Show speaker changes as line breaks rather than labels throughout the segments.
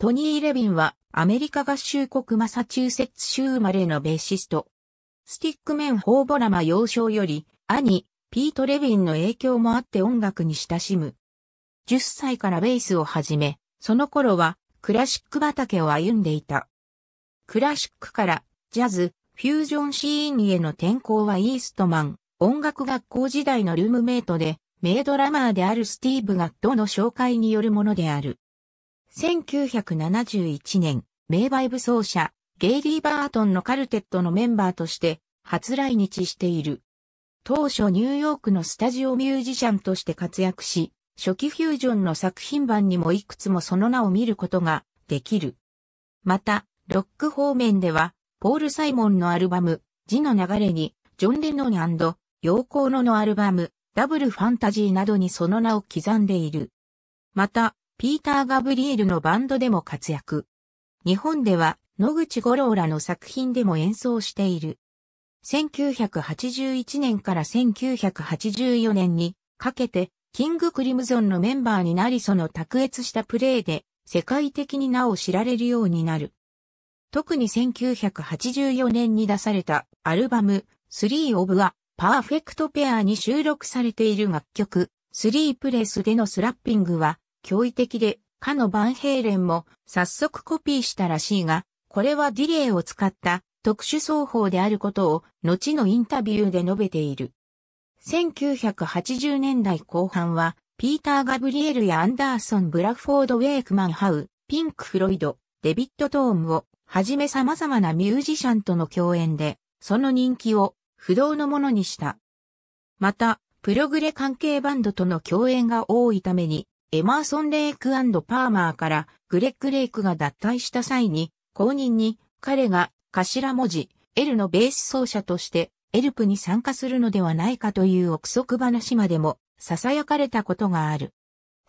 トニー・レビンはアメリカ合衆国マサチューセッツ州生まれのベーシスト。スティックメン・ホーボラマ幼少より兄、ピート・レビンの影響もあって音楽に親しむ。10歳からベースを始め、その頃はクラシック畑を歩んでいた。クラシックからジャズ、フュージョンシーンへの転校はイーストマン、音楽学校時代のルームメイトで、名ドラマーであるスティーブ・ガッドの紹介によるものである。1971年、名バイブ奏者、ゲイリー・バートンのカルテットのメンバーとして初来日している。当初ニューヨークのスタジオミュージシャンとして活躍し、初期フュージョンの作品版にもいくつもその名を見ることができる。また、ロック方面では、ポール・サイモンのアルバム、字の流れに、ジョン・レノン陽光ののアルバム、ダブル・ファンタジーなどにその名を刻んでいる。また、ピーター・ガブリエルのバンドでも活躍。日本では野口五郎らの作品でも演奏している。1981年から1984年にかけてキングクリムゾンのメンバーになりその卓越したプレーで世界的になお知られるようになる。特に1984年に出されたアルバム3 of a Perfect Pair に収録されている楽曲3プレスでのスラッピングは驚異的で、かのバンヘイレンも早速コピーしたらしいが、これはディレイを使った特殊奏法であることを後のインタビューで述べている。1980年代後半は、ピーター・ガブリエルやアンダーソン・ブラフォード・ウェイクマン・ハウ、ピンク・フロイド、デビット・トームをはじめ様々なミュージシャンとの共演で、その人気を不動のものにした。また、プログレ関係バンドとの共演が多いために、エマーソン・レイクパーマーからグレッグ・レイクが脱退した際に、後任に彼が頭文字 L のベース奏者としてエルプに参加するのではないかという憶測話までも囁かれたことがある。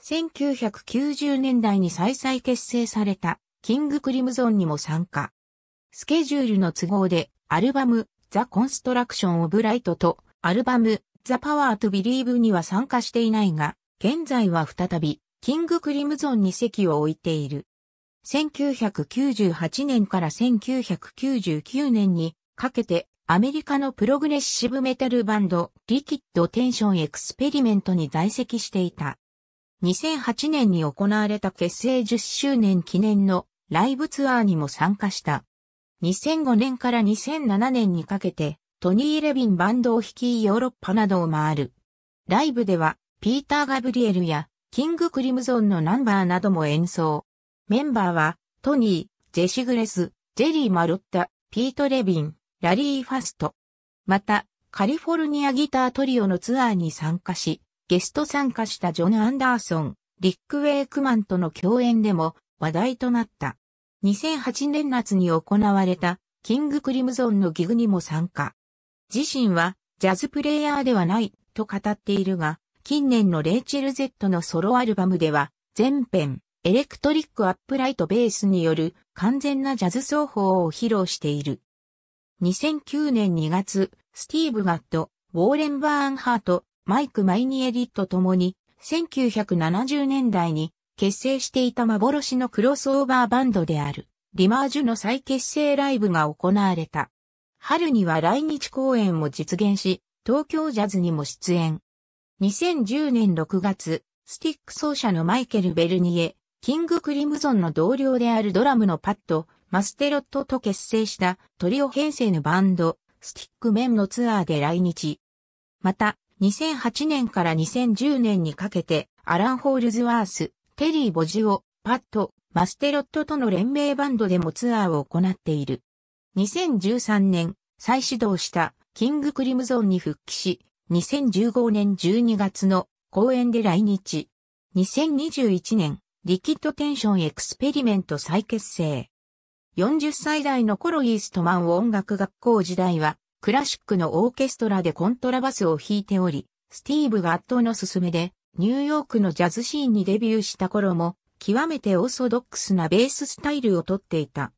1990年代に再々結成されたキング・クリムゾンにも参加。スケジュールの都合でアルバムザ・コンストラクション・オブ・ライトとアルバムザ・パワー・トゥ・ビリーブには参加していないが、現在は再び、キングクリムゾンに席を置いている。1998年から1999年にかけてアメリカのプログレッシブメタルバンドリキッドテンションエクスペリメントに在籍していた。2008年に行われた結成10周年記念のライブツアーにも参加した。2005年から2007年にかけてトニー・レビンバンドを率いヨーロッパなどを回る。ライブではピーター・ガブリエルや、キング・クリムゾンのナンバーなども演奏。メンバーは、トニー、ジェシグレス、ジェリー・マロッタ、ピート・レビン、ラリー・ファスト。また、カリフォルニアギタートリオのツアーに参加し、ゲスト参加したジョン・アンダーソン、リック・ウェイクマンとの共演でも話題となった。2008年夏に行われた、キング・クリムゾンのギグにも参加。自身は、ジャズプレイヤーではない、と語っているが、近年のレイチェル・ゼットのソロアルバムでは、全編、エレクトリックアップライトベースによる完全なジャズ奏法を披露している。2009年2月、スティーブ・ガット、ウォーレン・バーンハート、マイク・マイニエリットともに、1970年代に結成していた幻のクロスオーバーバンドである、リマージュの再結成ライブが行われた。春には来日公演も実現し、東京ジャズにも出演。2010年6月、スティック奏者のマイケル・ベルニエ、キング・クリムゾンの同僚であるドラムのパッド、マステロットと結成したトリオ編成のバンド、スティックメンのツアーで来日。また、2008年から2010年にかけて、アラン・ホールズワース、テリー・ボジオ、パッド、マステロットとの連名バンドでもツアーを行っている。2013年、再始動したキング・クリムゾンに復帰し、2015年12月の公演で来日。2021年、リキッドテンションエクスペリメント再結成。40歳代の頃イーストマン音楽学校時代は、クラシックのオーケストラでコントラバスを弾いており、スティーブ・ガットの勧めで、ニューヨークのジャズシーンにデビューした頃も、極めてオーソドックスなベーススタイルをとっていた。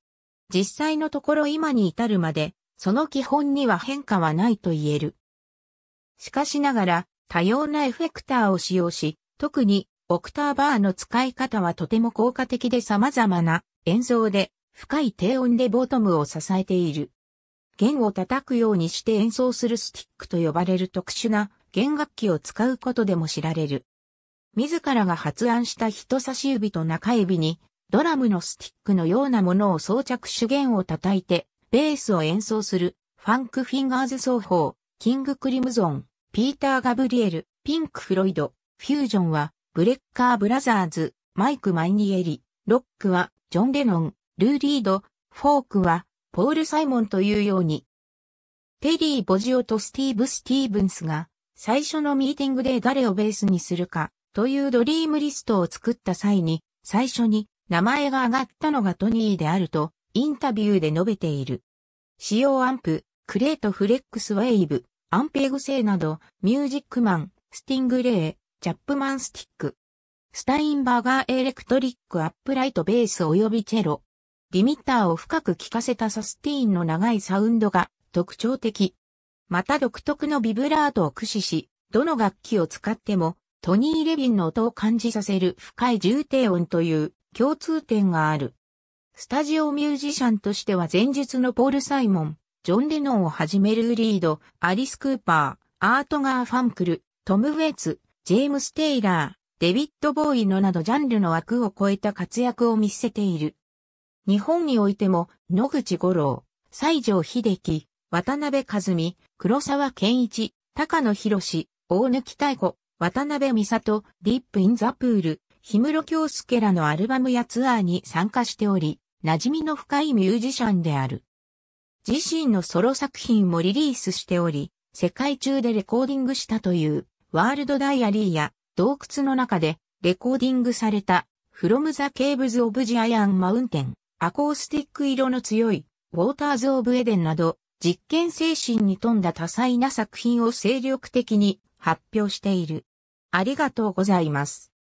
実際のところ今に至るまで、その基本には変化はないと言える。しかしながら、多様なエフェクターを使用し、特にオクターバーの使い方はとても効果的で様々な演奏で深い低音でボトムを支えている。弦を叩くようにして演奏するスティックと呼ばれる特殊な弦楽器を使うことでも知られる。自らが発案した人差し指と中指にドラムのスティックのようなものを装着手弦を叩いてベースを演奏するファンクフィンガーズ奏法キングクリムゾン。ピーター・ガブリエル、ピンク・フロイド、フュージョンは、ブレッカー・ブラザーズ、マイク・マイニエリ、ロックは、ジョン・レノン、ルー・リード、フォークは、ポール・サイモンというように、テリー・ボジオとスティーブ・スティーブンスが、最初のミーティングで誰をベースにするか、というドリームリストを作った際に、最初に名前が挙がったのがトニーであると、インタビューで述べている。使用アンプ、クレートフレックスウェイブ、アンペグ製など、ミュージックマン、スティングレイ、チャップマンスティック、スタインバーガーエレクトリックアップライトベース及びチェロ、リミッターを深く効かせたサスティーンの長いサウンドが特徴的。また独特のビブラートを駆使し、どの楽器を使ってもトニー・レビンの音を感じさせる深い重低音という共通点がある。スタジオミュージシャンとしては前述のポール・サイモン、ジョン・レノンをはじめルー・リード、アリス・クーパー、アートガー・ファンクル、トム・ウェイツ、ジェームス・テイラー、デビッド・ボーイのなどジャンルの枠を超えた活躍を見せている。日本においても、野口五郎、西城秀樹、渡辺和美、黒沢健一、高野博大貫太鼓、渡辺美里、ディップ・イン・ザ・プール、氷室京介らのアルバムやツアーに参加しており、馴染みの深いミュージシャンである。自身のソロ作品もリリースしており、世界中でレコーディングしたというワールドダイアリーや洞窟の中でレコーディングされた From the Caves of the Iron Mountain アコースティック色の強い Waters of Eden など実験精神に富んだ多彩な作品を精力的に発表している。ありがとうございます。